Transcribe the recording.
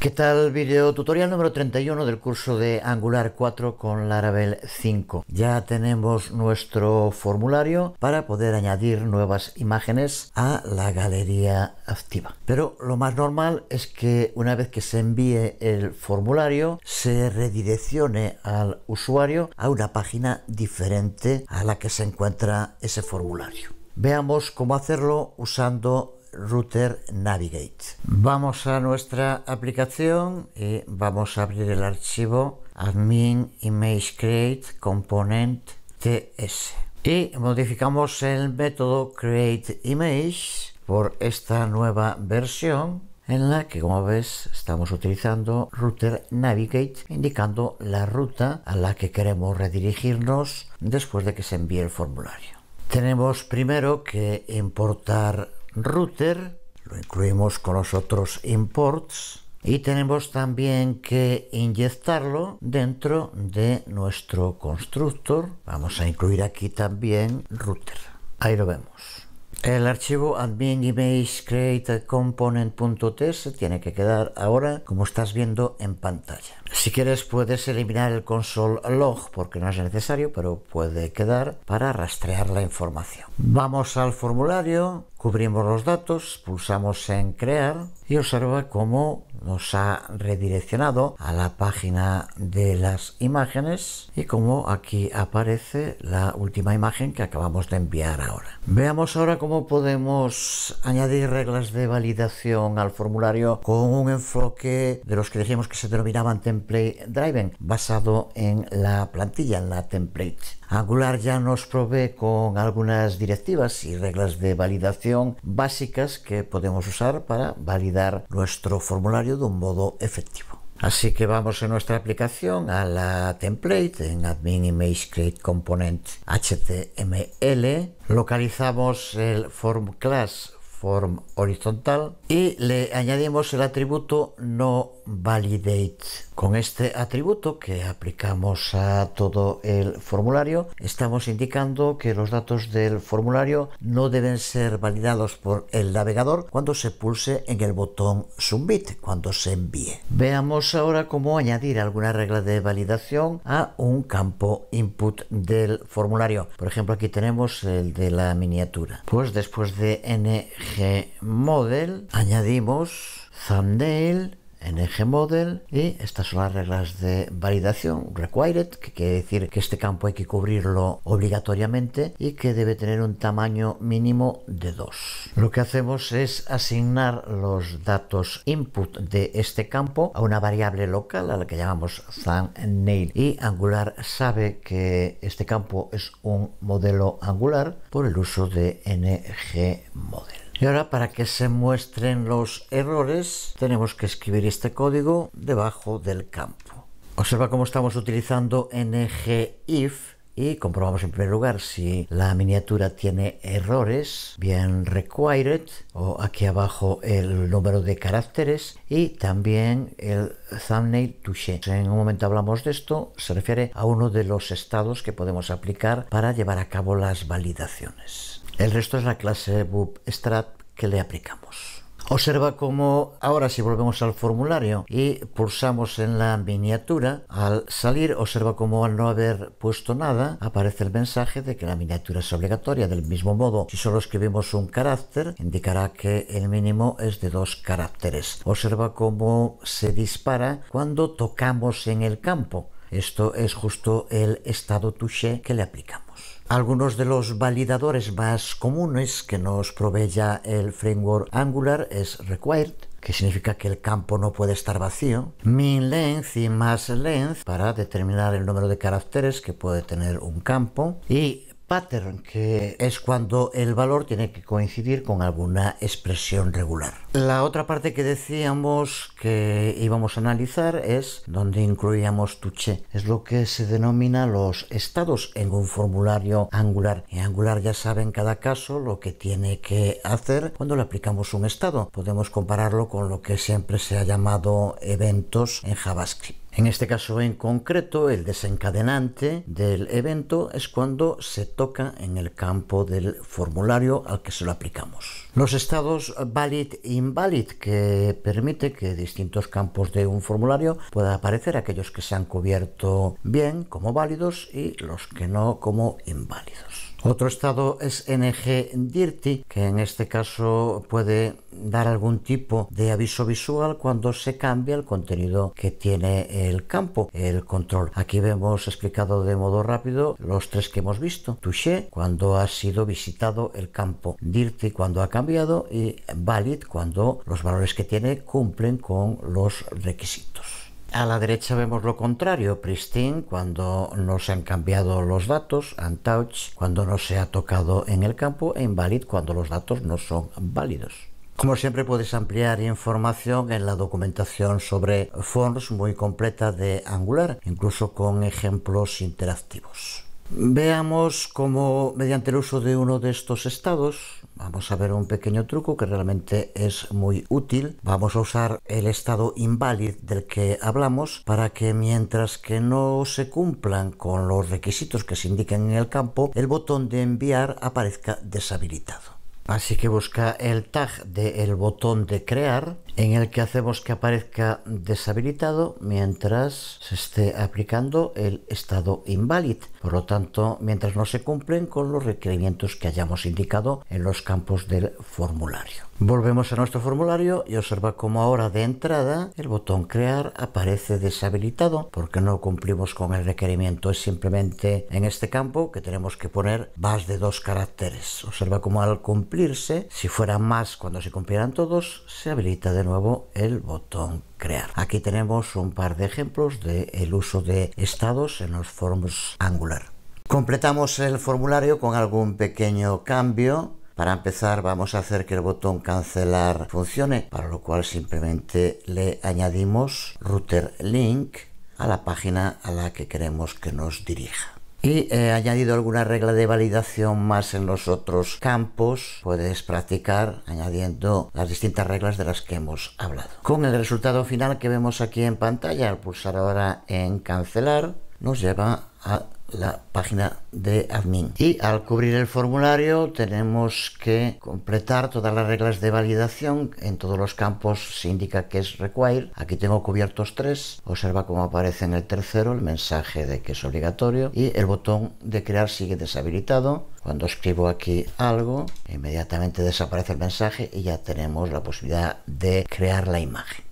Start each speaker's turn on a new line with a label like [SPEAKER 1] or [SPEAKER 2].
[SPEAKER 1] ¿Qué tal? Video tutorial número 31 del curso de Angular 4 con Laravel 5. Ya tenemos nuestro formulario para poder añadir nuevas imágenes a la galería activa. Pero lo más normal es que una vez que se envíe el formulario se redireccione al usuario a una página diferente a la que se encuentra ese formulario. Veamos cómo hacerlo usando Router Navigate. Vamos a nuestra aplicación y vamos a abrir el archivo admin image create component ts y modificamos el método create image por esta nueva versión en la que como ves estamos utilizando router navigate indicando la ruta a la que queremos redirigirnos después de que se envíe el formulario. Tenemos primero que importar router, lo incluimos con los otros imports y tenemos también que inyectarlo dentro de nuestro constructor. Vamos a incluir aquí también router. Ahí lo vemos. El archivo admin image create componentts tiene que quedar ahora como estás viendo en pantalla. Si quieres puedes eliminar el console log porque no es necesario, pero puede quedar para rastrear la información. Vamos al formulario, cubrimos los datos, pulsamos en crear y observa cómo nos ha redireccionado a la página de las imágenes y como aquí aparece la última imagen que acabamos de enviar ahora. Veamos ahora cómo podemos añadir reglas de validación al formulario con un enfoque de los que dijimos que se denominaban template driven basado en la plantilla, en la template. Angular ya nos provee con algunas directivas y reglas de validación básicas que podemos usar para validar nuestro formulario de un modo efectivo. Así que vamos en nuestra aplicación a la template en Admin Image Create Component HTML. Localizamos el form class form horizontal y le añadimos el atributo no validate. Con este atributo que aplicamos a todo el formulario, estamos indicando que los datos del formulario no deben ser validados por el navegador cuando se pulse en el botón submit, cuando se envíe. Veamos ahora cómo añadir alguna regla de validación a un campo input del formulario. Por ejemplo, aquí tenemos el de la miniatura. Pues después de ng model añadimos thumbnail ng model y estas son las reglas de validación required que quiere decir que este campo hay que cubrirlo obligatoriamente y que debe tener un tamaño mínimo de 2 lo que hacemos es asignar los datos input de este campo a una variable local a la que llamamos thumbnail y angular sabe que este campo es un modelo angular por el uso de ng model y ahora para que se muestren los errores tenemos que escribir este código debajo del campo. Observa cómo estamos utilizando ngIf y comprobamos en primer lugar si la miniatura tiene errores, bien required o aquí abajo el número de caracteres y también el thumbnail touché. En un momento hablamos de esto, se refiere a uno de los estados que podemos aplicar para llevar a cabo las validaciones. El resto es la clase Bootstrap que le aplicamos. Observa cómo ahora si volvemos al formulario y pulsamos en la miniatura, al salir observa cómo al no haber puesto nada aparece el mensaje de que la miniatura es obligatoria. Del mismo modo, si solo escribimos un carácter, indicará que el mínimo es de dos caracteres. Observa cómo se dispara cuando tocamos en el campo. Esto es justo el estado touché que le aplicamos. Algunos de los validadores más comunes que nos provee el framework Angular es required, que significa que el campo no puede estar vacío, MinLength y más para determinar el número de caracteres que puede tener un campo y pattern, que es cuando el valor tiene que coincidir con alguna expresión regular. La otra parte que decíamos que íbamos a analizar es donde incluíamos Touché. Es lo que se denomina los estados en un formulario Angular. Y Angular ya sabe en cada caso lo que tiene que hacer cuando le aplicamos un estado. Podemos compararlo con lo que siempre se ha llamado eventos en JavaScript. En este caso en concreto, el desencadenante del evento es cuando se toca en el campo del formulario al que se lo aplicamos. Los estados valid e invalid que permite que distintos campos de un formulario puedan aparecer aquellos que se han cubierto bien como válidos y los que no como inválidos. Otro estado es ng-dirty, que en este caso puede dar algún tipo de aviso visual cuando se cambia el contenido que tiene el campo, el control. Aquí vemos explicado de modo rápido los tres que hemos visto. Touché, cuando ha sido visitado el campo. Dirty, cuando ha cambiado. Y valid, cuando los valores que tiene cumplen con los requisitos. A la derecha vemos lo contrario, pristine, cuando no se han cambiado los datos, untouch, cuando no se ha tocado en el campo, e invalid, cuando los datos no son válidos. Como siempre puedes ampliar información en la documentación sobre forms muy completa de Angular, incluso con ejemplos interactivos. Veamos cómo mediante el uso de uno de estos estados Vamos a ver un pequeño truco que realmente es muy útil. Vamos a usar el estado invalid del que hablamos para que mientras que no se cumplan con los requisitos que se indiquen en el campo, el botón de enviar aparezca deshabilitado. Así que busca el tag del botón de crear en el que hacemos que aparezca deshabilitado mientras se esté aplicando el estado invalid. Por lo tanto, mientras no se cumplen con los requerimientos que hayamos indicado en los campos del formulario. Volvemos a nuestro formulario y observa cómo ahora de entrada el botón crear aparece deshabilitado porque no cumplimos con el requerimiento. Es simplemente en este campo que tenemos que poner más de dos caracteres. Observa cómo al cumplirse, si fuera más cuando se cumplieran todos, se habilita de nuevo nuevo el botón crear. Aquí tenemos un par de ejemplos del el uso de estados en los forms Angular. Completamos el formulario con algún pequeño cambio. Para empezar vamos a hacer que el botón cancelar funcione, para lo cual simplemente le añadimos router link a la página a la que queremos que nos dirija y he eh, añadido alguna regla de validación más en los otros campos. Puedes practicar añadiendo las distintas reglas de las que hemos hablado. Con el resultado final que vemos aquí en pantalla, al pulsar ahora en cancelar, nos lleva a la página de admin. Y al cubrir el formulario tenemos que completar todas las reglas de validación. En todos los campos se indica que es require. Aquí tengo cubiertos tres. Observa cómo aparece en el tercero el mensaje de que es obligatorio y el botón de crear sigue deshabilitado. Cuando escribo aquí algo, inmediatamente desaparece el mensaje y ya tenemos la posibilidad de crear la imagen.